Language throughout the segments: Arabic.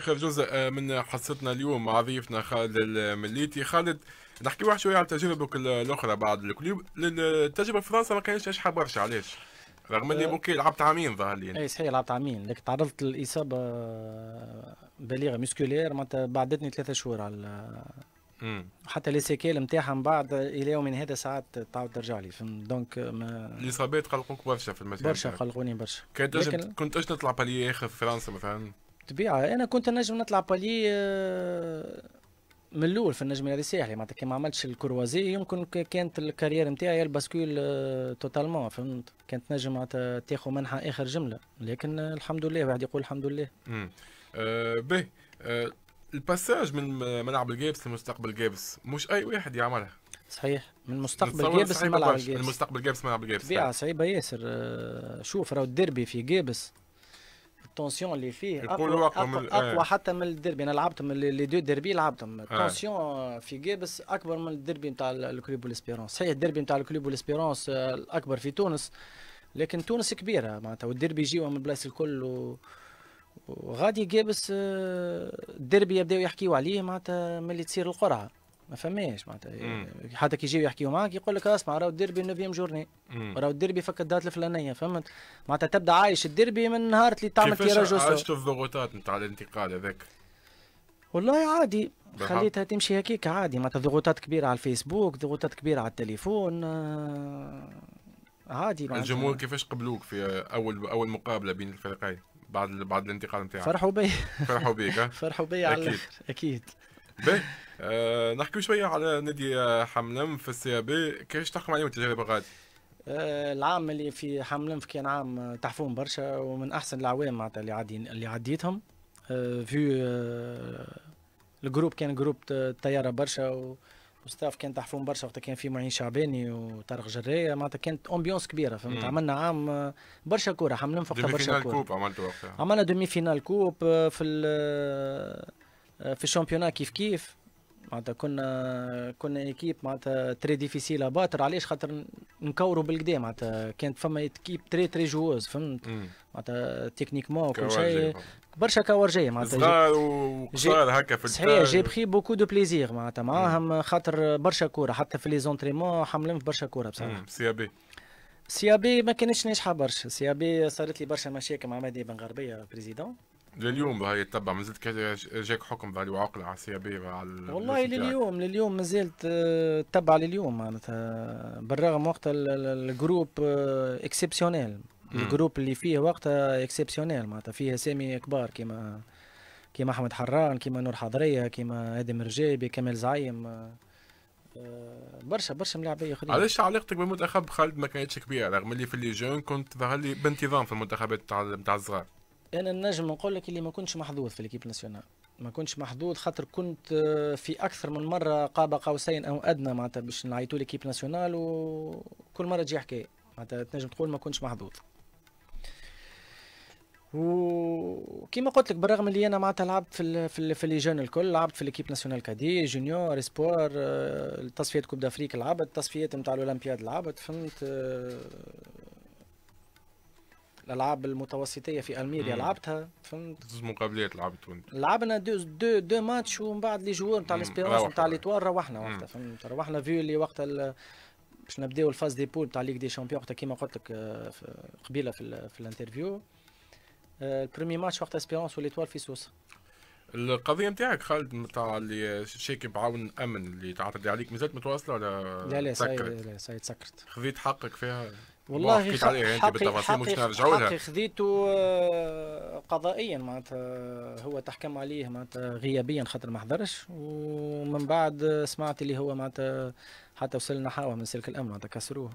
اخر جزء آه، من حصتنا اليوم مع ضيفنا خالد المليتي خالد نحكي واحد شويه على تجربك الاخرى بعد الكليوب التجربه في فرنسا ما كانش اشحى برشا علاش؟ رغم اني اوكي آه، لعبت عامين ظهر لي اي صحيح لعبت عامين لكن تعرضت لاصابه آه، بليغه مسكولير معناتها بعدتني ثلاثة شهور على مم. حتى لي سيكيل نتاعها من بعد الى يومنا هذا ساعات تعاود ترجع لي فهمت دونك ما الاصابات قلقوك برشا في المسيرة برشا قلقوني برشا كنت لكن... كنت اش نطلع بالي اخر في فرنسا مثلا بالطبيعه انا كنت نجم نطلع بالي آه، من الاول في النجم الرياضي الساحلي معناتها كي ما عملتش الكروازي يمكن كانت الكارير نتاعي الباسكول توتالمون آه، فهمت كانت نجم معناتها تاخذ منحة اخر جمله لكن الحمد لله واحد يقول الحمد لله. امم آه باهي الباساج من ملعب الجابس لمستقبل الجابس مش اي واحد يعملها. صحيح من مستقبل جابس لملعب الجابس. من مستقبل جابس ملعب الجابس. طبيعة صعيبه ياسر آه، شوف راهو الديربي في جابس التونسيون اللي فيه اقوى اقوى, أقوى حتى من الديربي انا لعبتهم لي دو ديربي لعبتهم التونسيون في جيبس اكبر من الديربي نتاع الكلوب والاسبيرونس صحيح الديربي نتاع الكلوب والاسبيرونس الاكبر في تونس لكن تونس كبيره معناتها والديربي يجيو من البلايص الكل و... وغادي جابس الديربي آه، يبداو يحكيو عليه معناتها ملي تصير القرعه ما فماش معناتها حتى كي يجيو يحكيو معاك يقول لك اسمع راهو الديربي نوفيام جورني راهو الديربي فك الدات الفلانيه فهمت معناتها تبدا عايش الديربي من نهار اللي تعمل تيراج عشت الضغوطات نتاع الانتقال هذاك والله عادي خليتها تمشي هكيك عادي معناتها ضغوطات كبيره على الفيسبوك ضغوطات كبيره على التليفون آه، عادي معناتها الجمهور كيفاش قبلوك في اول اول مقابله بين الفريقين بعد بعد الانتقال نتاعك فرحوا بي فرحوا بيك فرحوا بي على الاخر اكيد باهي آه نحكي شويه على نادي حملم في السي بي كيفاش تحكم عليهم التجربه غادي آه، العام اللي في حملم كان عام تحفون برشا ومن احسن الاعوام معناتها اللي عدي اللي عديتهم آه، في آه، الجروب كان جروب طياره برشا وستاف كان تحفون برشا وقتها كان في معين شعباني وطارق جرايه معناتها كانت امبيونس كبيره فهمت عملنا عام برشا كوره حملم فقط برشا كوره عملنا دومي فينال كوب في آه، في الشامبيونات كيف كيف معناتها كنا كنا ايكيب معناتها تري ديفيسيل باتر علاش خاطر نكوروا بالكدا معناتها كانت فما ايكيب تري تري جووز فهمت معناتها تكنيكمون وكل شيء برشا كورجية معناتها صغار وقصار هكا في صحيح جي بخي بوكو دو بليزيغ معناتها معاهم خاطر برشا كوره حتى في لي حملهم في برشا كوره بصراحه سي ابي سي ابي ما كانتش ناجحه برشا سي ابي صارت لي برشا مشاكل مع مادي بن غربيه بريزيدون لليوم هي تتبع ما زلت جاك حكم على وعقلة إيه على بي على والله إيه. لليوم لليوم ما زلت تتبع آه، لليوم معناتها بالرغم وقتها الجروب اكسبسيونيل آه، الجروب اللي فيه وقتها اكسبسيونيل معناتها فيها اسامي كبار كيما كيما احمد حران كيما نور حضريه كيما ادم رجابي كمال زعيم آه، برشا برشا ملاعبيه اخرين علاش علاقتك بالمنتخب خالد ما كانتش كبيره رغم اللي في ليجون جون كنت ظهر لي بانتظام في المنتخبات تاع الصغار انا النجم نقول لك اللي ما كنتش محظوظ في ليكيب ناسيونال ما كنتش محظوظ خاطر كنت آه، في اكثر من مره قاب قوسين او ادنى معناتها باش نعيطوا ليكيب ناسيونال وكل مره تجي حكايه معناتها تنجم تقول ما كنتش محظوظ وكيما قلت لك بالرغم اللي انا معناتها لعبت في الـ في, في لي جون الكل لعبت في ليكيب ناسيونال كادي جونيور اسبوار التصفيات آه، كوب دافريك لعبت التصفيات نتاع الاولمبياد لعبت فهمت آه، الالعاب المتوسطيه في الميريا لعبتها فهمت زوز مقابلات لعبت وانت لعبنا دو دو, دو ماتش ومن بعد لي جوار نتاع ليسبيرونس نتاع ليتوار روحنا وقتها فهمت روحنا فيو اللي وقتها باش نبداو الفاز دي بول تاع ليغ دي شامبيون وقتها كيما قلت لك آه، قبيله في, في الانترفيو آه، البريمي ماتش وقت اسبيرونس وليتوال في سوسه القضية نتاعك خالد نتاع اللي شاكي بعون امن اللي تعرض عليك مازالت متواصلة ولا لا لا سكرت. لا لا سكرت خذيت حقك فيها والله يعني حقي عليه انت بالطبع في مش نرجعوا لها خذيته آه، قضائيا معناتها هو تحكم عليه معناتها غيابيا خاطر ما حضرش ومن بعد سمعت اللي هو معناتها حتى وصلنا حاوه من سلك الامن معناتها كسروه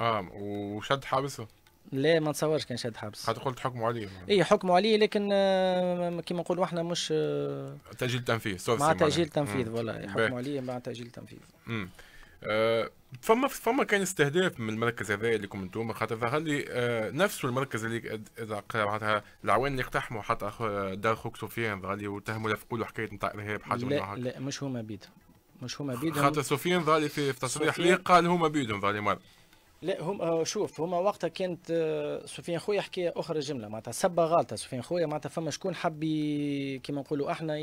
اه وشد حابسه لا ما نتصورش كان شاد حبس خاطر قلت حكموا عليه اي حكموا عليه لكن آه، كيما نقولوا احنا مش آه، تاجيل تنفيذ مع تاجيل تنفيذ ولا حكموا عليه مع تاجيل تنفيذ آه، فما فما كان استهداف من المركز هذا اللي كنتم انتم خاطر ظهر لي آه، نفسه المركز اللي معناتها العوان اللي اقتحموا حتى دار خوك سفيان ظهر لي واتهموا لا تقولوا حكايه نتاع ارهاب حاجه لا لا مش هما بيدهم مش هما بيدهم خاطر سفيان ظهر لي في تصريح لي قال هما بيدهم ظهر لي مره لا هم آه، شوف هما وقتها كانت سفيان خويا حكايه اخرى جمله معناتها سبه غلطه سفيان خويا معناتها فما شكون حب كيما نقولوا احنا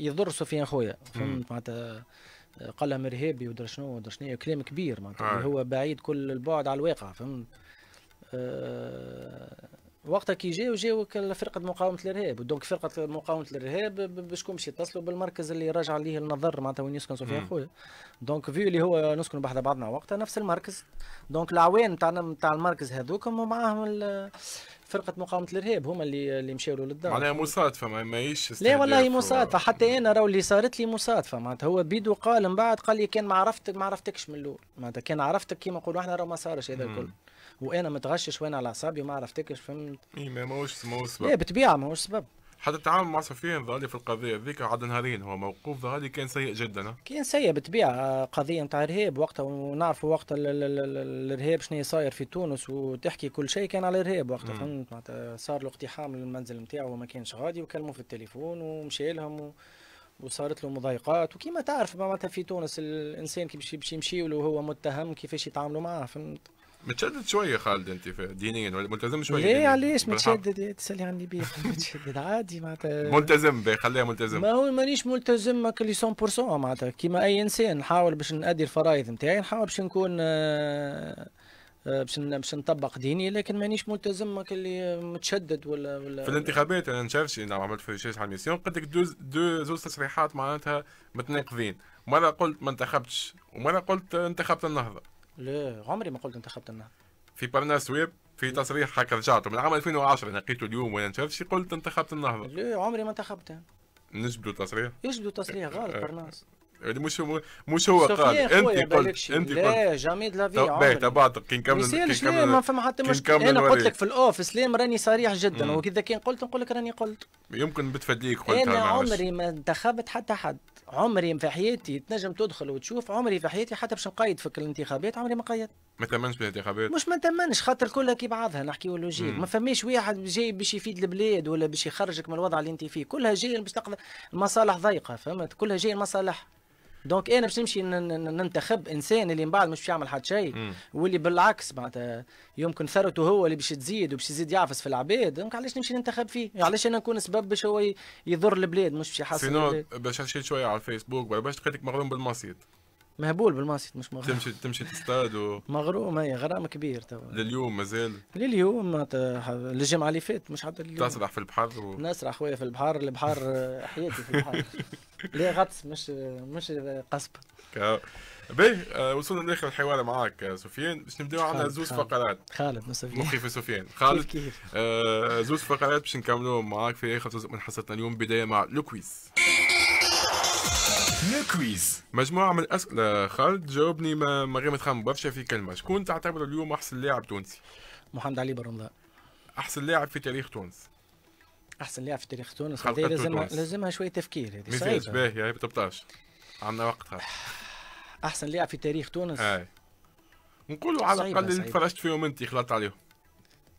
يضر سفيان خويا فهمت معناتها قلم ارهابي ودرا شنو ودرا شنو كلام كبير معناتها اللي آه. هو بعيد كل البعد على الواقع فهمت أه وقتها كي جاو جاو فرقه مقاومه الارهاب دونك فرقه مقاومه الارهاب بشكون باش يتصلوا بالمركز اللي راجع ليه النظر معناتها وين يسكن فيها خويا دونك في اللي هو نسكنوا بحذا بعضنا وقتها نفس المركز دونك العوان تاع تاع المركز هذوك معاهم فرقه مقاومه الارهاب هما اللي اللي مشاو للدار معناها مصادفه ما ماهيش لا والله مصادفه حتى انا راه اللي صارت لي مصادفه معناتها هو بيدو قال من بعد قال لي كان ما عرفتك ما عرفتكش من الاول معناتها كان عرفتك كيما نقولوا احنا راه ما صارش هذا الكل وانا متغشش وانا على اعصابي وما عرفتكش فهمت ما ماهوش ماهوش سبب بتبيع بالطبيعه ماهوش سبب حتى التعامل مع صفيان ظهرلي في القضيه ذيك عاد نهارين هو موقوف ظهرلي كان سيء جدا كان سيء بالطبيعه آه، قضيه نتاع ارهاب وقتها ونعرفوا وقت الارهاب شنو صاير في تونس وتحكي كل شيء كان على الارهاب وقتها فهمت معناتها صار له اقتحام للمنزل نتاعو وما كانش غادي وكلموا في التليفون ومشى لهم و... وصارت له مضايقات وكيما تعرف معناتها في تونس الانسان كي باش يمشي له وهو متهم كيفاش يتعاملوا معاه فهمت متشدد شويه خالد انت دينيا ولا ملتزم شويه ليه علاش متشدد تسالي عني بيه متشدد عادي معناتها ملتزم بيه خليها ملتزم ما هو مانيش ملتزم اللي 100% معناتها كيما اي انسان نحاول باش نادي الفرائض نتاعي نحاول باش نكون آه، آه، باش باش نطبق ديني لكن مانيش ملتزم اللي متشدد ولا ولا في الانتخابات انا نشرش انا عملت في ريشيرش على الميسيون قلت لك دوز دوز تصريحات معناتها متناقضين مره قلت ما انتخبتش ومره قلت انتخبت النهضه لا عمري ما قلت انتخبت النهضه في برنا سويب في تصريح هكا رجعته من عام 2010 نقيته اليوم وين نشوفش قلت انتخبت النهضه لا عمري ما انتخبت نجبدوا تصريح يجبدوا تصريح غلط برناس يعني مش هو مش هو قال انت قلت انت قلت لا جامي دو لافي باهي تبعتك كي نكمل كي نكمل لا ما فما حتى مشكل انا قلت لك في الاوفيس ليه راني صريح جدا وكذا كان قلت نقول لك راني قلت يمكن بتفديك قلت انا عمري ما انتخبت حتى حد عمري في حياتي تنجم تدخل وتشوف عمري في حياتي حتى باش نقيد في الانتخابات عمري ما قيدت ما تمنش بالانتخابات مش ما تمنش خاطر كلها كي بعضها نحكيو لوجيك ما فماش واحد جاي باش يفيد البلاد ولا باش يخرجك من الوضع اللي انت فيه كلها جايه باش تقضي المصالح ضيقه فهمت كلها جايه المصالح دونك انا باش نمشي ننتخب انسان اللي من بعد مش باش يعمل حد شيء واللي بالعكس معناتها يمكن ثروته هو اللي باش تزيد وباش يزيد يعفس في العباد دونك علاش نمشي ننتخب فيه علاش انا نكون سبب باش هو يضر البلاد مش باش يحسن سينو باش نشيل شويه على الفيسبوك باش لقيتك مغروم بالمصيد مهبول بالماسيت مش مغروم تمشي تمشي تصطاد و مغروم اي غرام كبير توا لليوم مازال لليوم الجمعه اللي فاتت مش حتى اليوم تسرح في البحر و... نسرح خويا في البحر البحر حياتي في البحر لي غطس مش مش قصب باهي وصلنا لاخر الحوار معاك آه، سفيان باش نبداو عندنا زوز فقرات خالد سفيان مخيف سفيان خالد كيف آه، زوز فقرات باش نكملوهم معاك في اخر جزء من حصتنا اليوم بدايه مع لوكويز لوكويز مجموعة من الأسئلة خالد جاوبني من غير ما تخمم برشا في كلمة شكون تعتبر اليوم أحسن لاعب تونسي؟ محمد علي برمضان أحسن لاعب في تاريخ تونس احسن لاعب في تاريخ تونس لازم لازمها شويه تفكير هذه مثال باهي هي ما تبطاش عندنا وقتها احسن لاعب في تاريخ تونس اي نقولوا على الاقل اللي تفرجت فيهم انت خلطت عليهم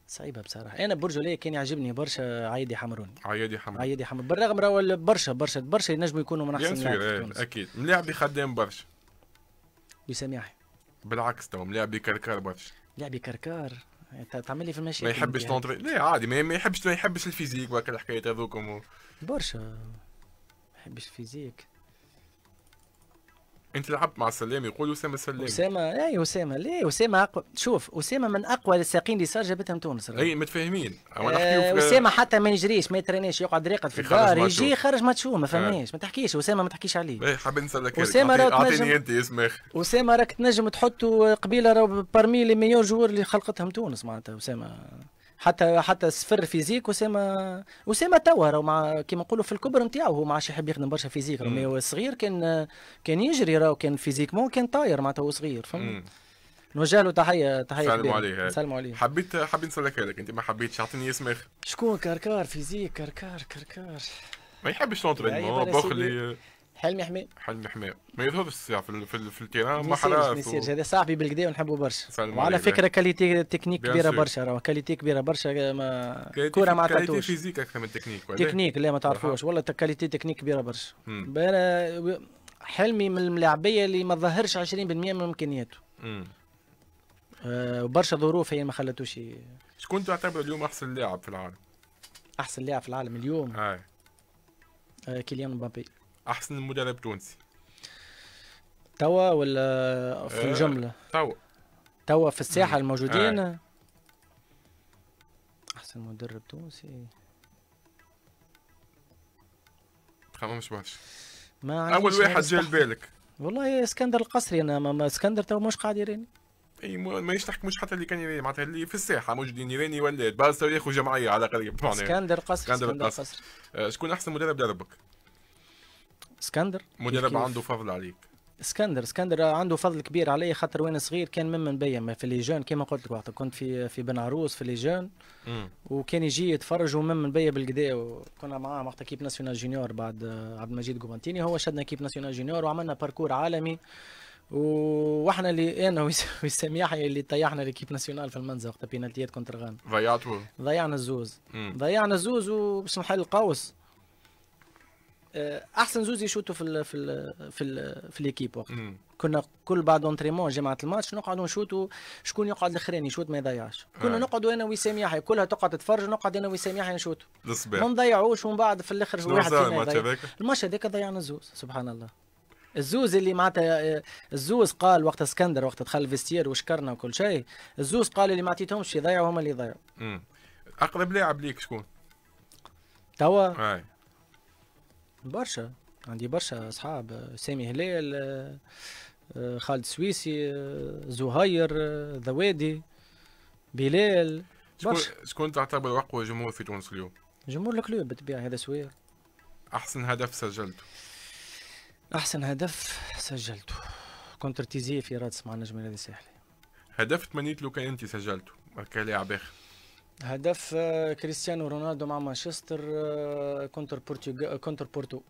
صعيبة بصراحة أنا برجولية كان يعجبني برشا عيادي حمروني عيادي حمروني عيادي حمروني بالرغم راهو برشا برشا برشا ينجموا يكونوا من أحسن لاعبين إيه، أكيد ملاعبي خدام برشا وسامحي بالعكس تو ملاعبي كركار برشا ملاعب كركار انت تعمل لي في المشي ما يحبش يعني. تونتري لا عادي ما يحبش ما يحبش الفيزيك وهكا الحكايات هذوكم برشا ما يحبش الفيزيك انت لعبت مع السلام يقول اسامه السلام اسامه اي اسامه ليه اسامه أقوى. شوف اسامه من اقوى الساقين اللي صار جابتهم تونس اي متفاهمين آه،, أه اسامه حتى ما يجريش ما يترينيش يقعد راقد في الدار يجي خرج ماتشو ما فماش أه. ما تحكيش اسامه ما تحكيش عليه اي حاب نسالك اسامه راك اعطيني انت اسم اسامه راك تنجم تحطه قبيله بارمي لي ميور جوار اللي خلقتهم تونس معناتها اسامه حتى حتى صفر فيزيك اسامه اسامه توا راه مع كيما نقولوا في الكبر نتاعو هو ما عادش يحب يخدم برشا فيزيك مي هو صغير كان كان يجري راهو كان فيزيكمون كان طاير معناتها هو صغير فهمت نوجه له تحيه تحيه سلموا عليه سلموا عليه حبيت حبيت نسالك لك انت ما حبيتش اعطيني اسم اخر شكون كركار فيزيك كركار كركار ما يحبش لونترينمون بخلي حلمي حمام حلمي حمام ما يظهرش الصياف في في, في التيران ما حلاش ما يصيرش هذا صاحبي بالكدا ونحبه برشا وعلى فكره كاليتي تكنيك كبيره برشا راه كاليتي كبيره برشا ما كوره ما تعطوش كاليتي فيزيك اكثر من تكنيك ولا إيه؟ تكنيك لا ما تعرفوش والله كاليتي تكنيك كبيره برشا حلمي من الملاعبيه اللي ما ظهرش 20% من امكانياته آه برشا ظروف هي ما خلتوش شكون تعتبر اليوم احسن لاعب في العالم؟ احسن لاعب في العالم اليوم؟ اي آه كيليان مبابي احسن مدرب تونسي توا ولا في آه الجمله توا توا في الساحه الموجودين آه. احسن مدرب تونسي مش برشا ما اول واحد جا لبالك والله اسكندر القصري انا ما اسكندر توا مش قاعد يراني اي ما مش حتى اللي كان يراني معناتها اللي في الساحه موجودين يراني ولا باز تو ياخذوا جمعيه على قريب يعني. اسكندر القصري اسكندر القصري آه، شكون احسن مدرب دربك؟ اسكندر مدرب كيف عنده فضل عليك اسكندر اسكندر عنده فضل كبير علي خاطر وانا صغير كان من بيا في لي جون كما قلت لك وقتها كنت في في بن عروس في لي جون وكان يجي يتفرج ومن بيا بالكدا وكنا معاه وقتها كيب ناسيونال جونيور بعد عبد المجيد قومنتيني هو شدنا كيب ناسيونال جونيور وعملنا باركور عالمي واحنا اللي انا وسام يحيى اللي طيحنا ليكيب ناسيونال في المنزل وقتها بينالتيات كونتر غان ضيعتوا ضيعنا الزوز ضيعنا الزوز وباش نحل القوس آه، احسن زوز يشوتوا في الـ في الـ في الـ في ليكيب وقت كنا كل بعد اونتريمون جماعه الماتش نقعدوا نشوتوا شكون يقعد الاخراني يشوت ما يضيعش كنا آه. نقعدوا انا وسام يحيى كلها تقعد تتفرج نقعد انا وسام يحيى نشوتوا ما نضيعوش ومن بعد في الاخر واحد فينا الماتش هذاك ضيعنا الزوز سبحان الله الزوز اللي معناتها آه، الزوز قال وقت اسكندر وقت دخل الفيستير وشكرنا وكل شيء الزوز قال اللي ما عطيتهمش يضيعوا هما اللي يضيعوا اقرب لاعب ليك شكون؟ توا برشا عندي برشا اصحاب سامي هلال آه، خالد سويسي آه، زهير آه، ذوادي بلال برشا شكون تعتبر اقوى جمهور في تونس اليوم؟ جمهور الكلوب بالطبيعه هذا سوير احسن هدف سجلته احسن هدف سجلته كونتر تيزي في رادس مع النجم الساحلي هدف تمنيت لو كان انت سجلته كلاعب اخر هدف آه، كريستيانو رونالدو مع مانشستر آه، آه، كونتر بورتو كونتر بورتو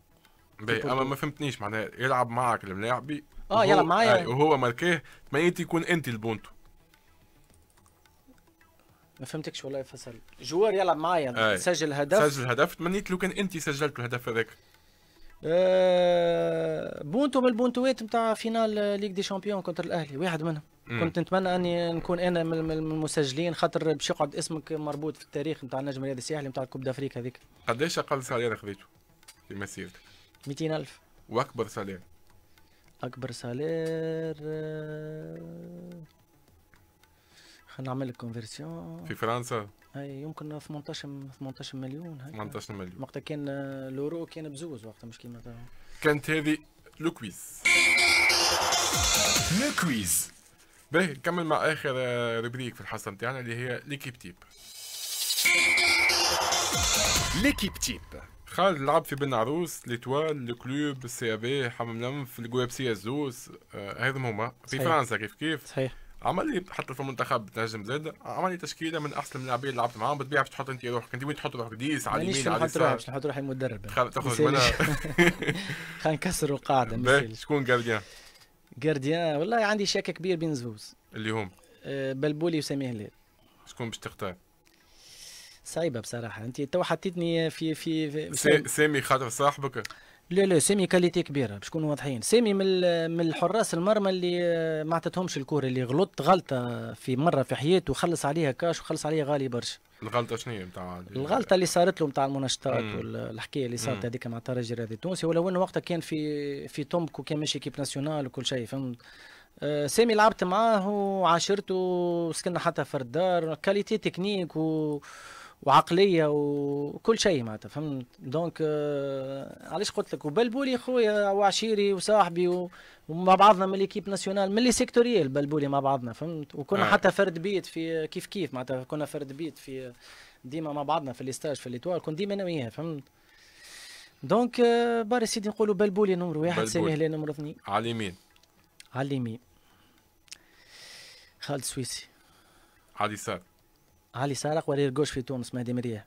باهي اما ما فهمتنيش معناها يلعب معك الملاعبي اه يلعب معايا وهو ماركيه تمنيت يكون انت البونتو ما فهمتكش والله فصل جوار يلعب معايا سجل هدف سجل هدف تمنيت لو كان انت سجلت الهدف هذاك آه بونتو من البونتوات نتاع فينال ليغ دي شامبيون كونتر الاهلي واحد منهم كنت نتمنى اني نكون انا من المسجلين خاطر باش يقعد اسمك مربوط في التاريخ نتاع النجم الرياضي الساحلي نتاع الكوب دافريك هذيك قداش اقل سالير خذيته في مسيرتك؟ 200000 واكبر سالير اكبر سالير خلينا نعمل لك كونفيرسيون في فرنسا اي يمكن 18 18 مليون 18 مليون وقتها كان لورو كان بزوز وقتها مش كيما كانت هذه لو كويز لو كويز باهي نكمل مع اخر آه، ريبريك في الحصه نتاعنا اللي هي ليكيب تيب ليكيب تيب خالد لعب في بن عروس ليتوال الكلوب السي افي إيه حمام لمف الجواب سي الزوس هذم آه، هما في صحيح. فرنسا كيف كيف صحيح عمل لي حتى في المنتخب تنجم زاد عمل لي تشكيله من احسن اللاعبين اللي لعبت معاهم بتبيع باش تحط انت روحك انت وين تحط روحك ديس على اليمين على اليسار باش نحط روحي مدرب تخرج منها خلينا نكسروا القاعده شكون جارديان جارديان والله عندي شك كبير بين زوز اللي هم آه، بلبولي وسامي هلال شكون باش تختار؟ صعيبه بصراحه انت تو حطيتني في في, في سامي خاطر صاحبك لا لا سامي كاليتي كبيره باش نكونوا واضحين سامي من من الحراس المرمى اللي ما عطتهمش الكوره اللي غلط غلطه في مره في حياته وخلص عليها كاش وخلص عليها غالي برشا الغلطه شنو هي نتاع الغلطه اللي صارت له نتاع المنشطات والحكايه اللي صارت هذيك مع الترجي الرياضي التونسي ولو انه وقتها كان في في تومك وكان ماشي كيب ناسيونال وكل شيء فهمت آه، سامي لعبت معاه وعاشرته وسكننا حتى في الدار كاليتي تكنيك و وعقليه وكل شيء معناتها فهمت دونك آه علاش قلت لك وبلبولي خويا وعشيري وصاحبي و... ومع بعضنا من ليكيب ناسيونال من لي سيكتوريال بلبولي مع بعضنا فهمت وكنا آه. حتى فرد بيت في آه، كيف كيف معناتها كنا فرد بيت في آه، ديما مع بعضنا في الاستاج في ليتوال كنت ديما انا وياه فهمت دونك آه باري سيدي نقولوا بلبولي نمر واحد سامح نمر اثنين على اليمين على اليمين خالد سويسي على اليسار علي صار اقوى رير جوش في تونس مهدي مريح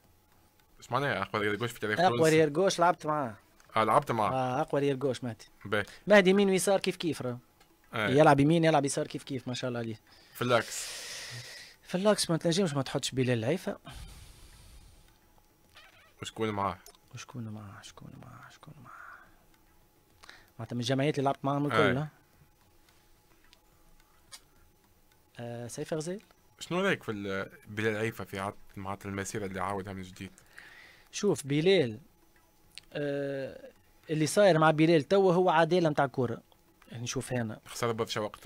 ايش معناها اقوى رير جوش في تاريخ تونس؟ اقوى رير جوش لعبت معاه اه لعبت معاه اه اقوى رير جوش مهدي باهي مهدي يمين ويسار كيف كيف راه آه. يلعب يمين يلعب يسار كيف كيف ما شاء الله عليه في اللاكس في اللاكس ما تنجمش ما تحطش بلال العيفه وشكون معاه؟ وشكون معاه شكون معاه شكون معاه معناتها من الجمعيات اللي لعبت معاهم الكل آه. آه سيف غزال شنو رايك في بلال عيفة في معناتها المسيرة اللي عاودها من جديد؟ شوف بلال آه اللي صاير مع بلال توا هو عدالة نتاع كورة نشوف يعني هنا خسر برشا وقت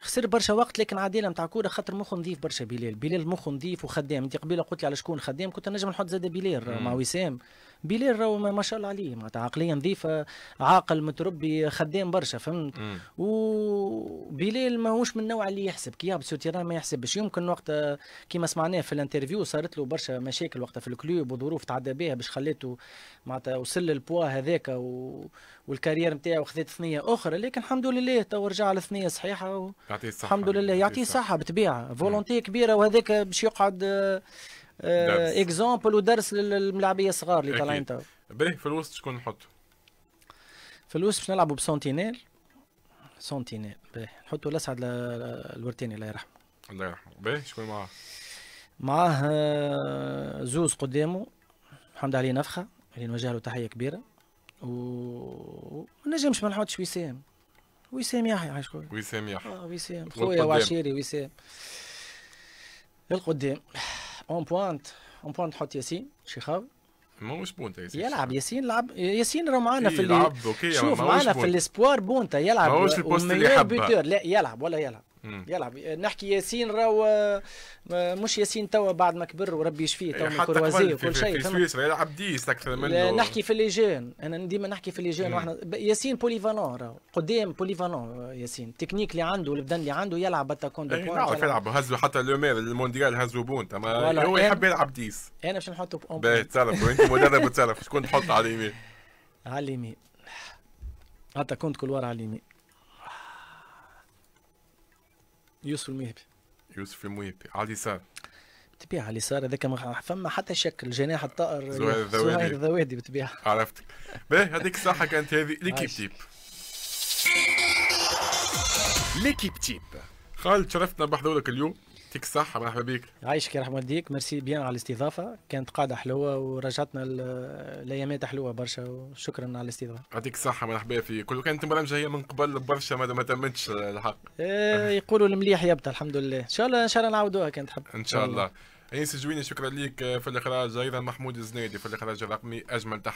خسر برشا وقت لكن عداله نتاع كوره خاطر مخه نظيف برشا بلال بلال مخه نظيف وخدام انت قبيله قلت لي على شكون خدام كنت نجم نحط زاد بلال مع وسام بلال راهو ما شاء الله عليه معناتها عقليه نظيفه عاقل متربي خدام برشا فهمت وبلال ماهوش من النوع اللي يحسب كي يهبط سوتيران ما يحسبش يمكن وقت كيما سمعناه في الانترفيو صارت له برشا مشاكل وقتها في الكلوب وظروف تعدى بها باش خليته معناتها وصل للبوا هذاك و... والكارير نتاعو خذات ثنيه اخرى لكن الحمد لله تو رجع لثنيه صحيحه و... يعطيه الصحه الحمد لله يعطيه صحه بالطبيعه فولونتي كبيره وهذاك باش يقعد اكزومبل ودرس للملاعبيه الصغار اللي طالعين تو باهي في الوسط شكون نحطو في الوسط باش نلعبوا بسونتينيل سونتينيل باهي نحطوا الاسعد الورتيني الله يرحمه الله يرحمه باهي شكون معاه معاه آه، زوز قدامه محمد علي نفخه اللي نوجه له تحيه كبيره و نجمش ما نحطش وسام وسام يحيى عايش وسام يحيى اه وسام خويا وعشيري وسام القدام اون بوانت اون بوانت نحط ياسين شيخاوي ماهوش بونتا ياسين يلعب ياسين لعب ياسين راه معانا في اللي شوف معانا في الاسبوار بونتا يلعب ماهوش البوست اللي يحبها لا يلعب ولا يلعب يلعب نحكي ياسين راهو آه، مش ياسين توا بعد ما كبر وربي يشفيه إيه، توا كروازي وكل شيء في سويسرا يلعب ديس اكثر منه نحكي في لي جون انا ديما نحكي في لي جون واحنا ياسين بوليفانون راهو قدام بوليفانون آه، ياسين التكنيك اللي عنده البدن اللي عنده يلعب اتاكون دو بوان إيه، يعرف يلعب هزوا حتى لو مير المونديال هزوا بونت اما هو يحب يلعب ديس انا باش نحطه بون باهي تصرف انت مدرب تصرف شكون تحط على اليمين على اليمين حتى كنت كل ورا على اليمين يوسف المهبي يوسف المهبي على اليسار بالطبيعة على اليسار هذاك فما حتى شكل جناح الطائر زهير الذوادي بتبيع عرفتك باهي هذيك الصحة كانت هذه ليكيب تيب ليكيب تيب خالد شرفتنا بحضورك اليوم يعطيك الصحة مرحبا بك عايشك يا رحمة والديك ميرسي بيان على الاستضافة كانت قاعدة حلوة ورجعتنا الأيامات حلوة برشا وشكرا على الاستضافة يعطيك الصحة مرحبا فيك وكانت المبرمجة هي من قبل برشا ما تمتش الحق إيه، يقولوا المليح يبدا الحمد لله إن شاء الله إن شاء الله نعاودوها كان تحب إن شاء الله أنيس جويني شكرا لك في الإخراج أيضا محمود الزنيدي في الإخراج الرقمي أجمل تحت